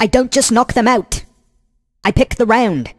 I don't just knock them out. I pick the round.